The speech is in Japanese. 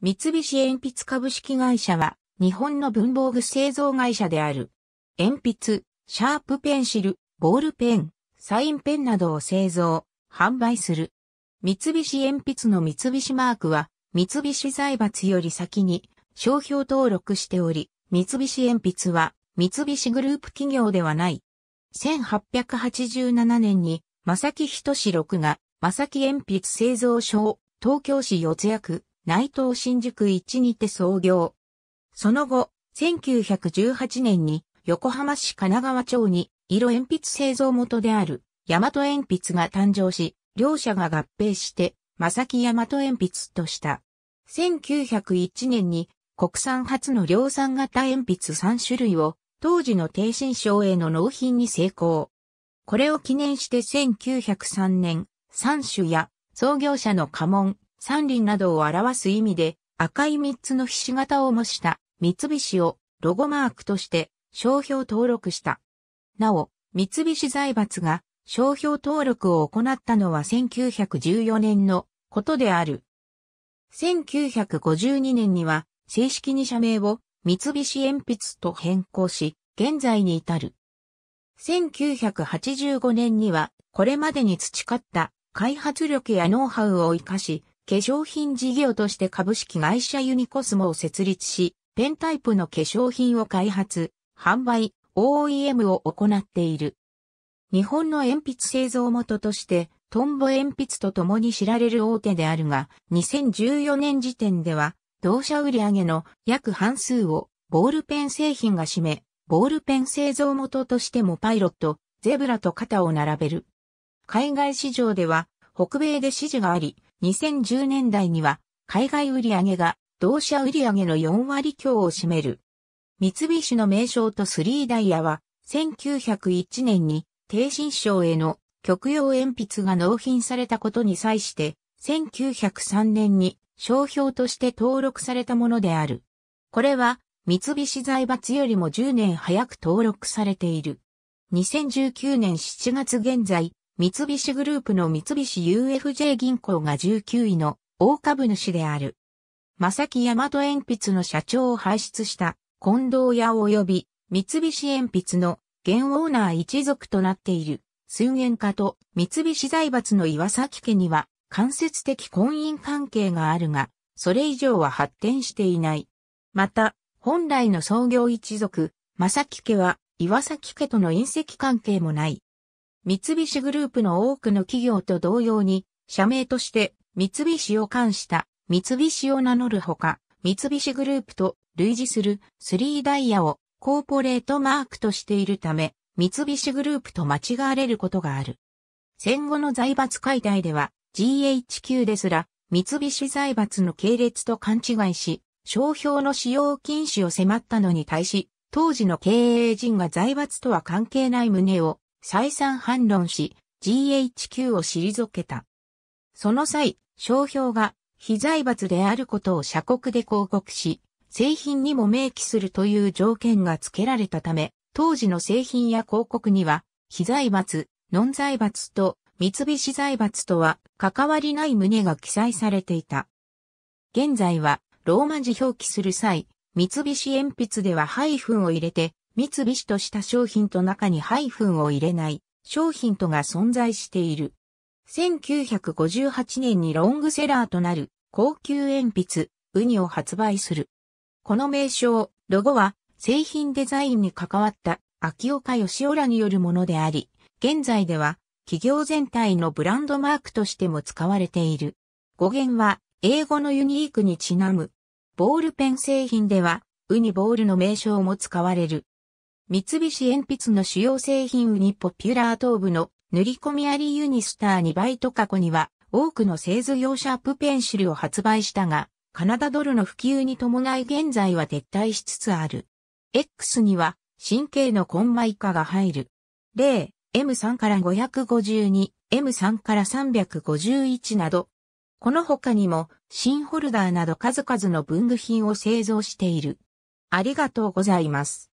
三菱鉛筆株式会社は、日本の文房具製造会社である。鉛筆、シャープペンシル、ボールペン、サインペンなどを製造、販売する。三菱鉛筆の三菱マークは、三菱財閥より先に商標登録しており、三菱鉛筆は三菱グループ企業ではない。1887年に、正木仁志六が、正木鉛筆製造所を東京市四谷区、内藤新宿一にて創業。その後、1918年に横浜市神奈川町に色鉛筆製造元である大和鉛筆が誕生し、両社が合併して、正木大和鉛筆とした。1901年に国産初の量産型鉛筆3種類を当時の低身賞への納品に成功。これを記念して1903年、三種や創業者の家紋、山林などを表す意味で赤い三つの菱形を模した三菱をロゴマークとして商標登録した。なお、三菱財閥が商標登録を行ったのは1914年のことである。1952年には正式に社名を三菱鉛筆と変更し、現在に至る。1985年にはこれまでに培った開発力やノウハウを活かし、化粧品事業として株式会社ユニコスモを設立し、ペンタイプの化粧品を開発、販売、OEM を行っている。日本の鉛筆製造元として、トンボ鉛筆と共に知られる大手であるが、2014年時点では、同社売上の約半数をボールペン製品が占め、ボールペン製造元としてもパイロット、ゼブラと肩を並べる。海外市場では、北米で支持があり、2010年代には海外売上が同社売上の4割強を占める。三菱の名称とスリーダイヤは1901年に低新賞への極用鉛筆が納品されたことに際して1903年に商標として登録されたものである。これは三菱財閥よりも10年早く登録されている。2019年7月現在、三菱グループの三菱 UFJ 銀行が19位の大株主である。正木大和鉛筆の社長を輩出した近藤屋及び三菱鉛筆の現オーナー一族となっている水源家と三菱財閥の岩崎家には間接的婚姻関係があるが、それ以上は発展していない。また、本来の創業一族、正木家は岩崎家との隕石関係もない。三菱グループの多くの企業と同様に、社名として三菱を冠した三菱を名乗るほか、三菱グループと類似するスリーダイヤをコーポレートマークとしているため、三菱グループと間違われることがある。戦後の財閥解体では GHQ ですら三菱財閥の系列と勘違いし、商標の使用禁止を迫ったのに対し、当時の経営陣が財閥とは関係ない旨を再三反論し、GHQ を退けた。その際、商標が非財閥であることを社国で広告し、製品にも明記するという条件が付けられたため、当時の製品や広告には、非財閥、ノン財閥と三菱財閥とは関わりない旨が記載されていた。現在はローマ字表記する際、三菱鉛筆ではハイフンを入れて三菱とした商品と中にハイフンを入れない商品とが存在している。1958年にロングセラーとなる高級鉛筆、ウニを発売する。この名称、ロゴは製品デザインに関わった秋岡義夫らによるものであり、現在では企業全体のブランドマークとしても使われている。語源は英語のユニークにちなむ。ボールペン製品ではウニボールの名称も使われる。三菱鉛筆の主要製品ウニポピュラー頭部の塗り込みありユニスター2倍と過去には多くの製図用シャープペンシルを発売したが、カナダドルの普及に伴い現在は撤退しつつある。X には神経のコンマ以下が入る。例、M3 から552、M3 から351など。この他にも、新ホルダーなど数々の文具品を製造している。ありがとうございます。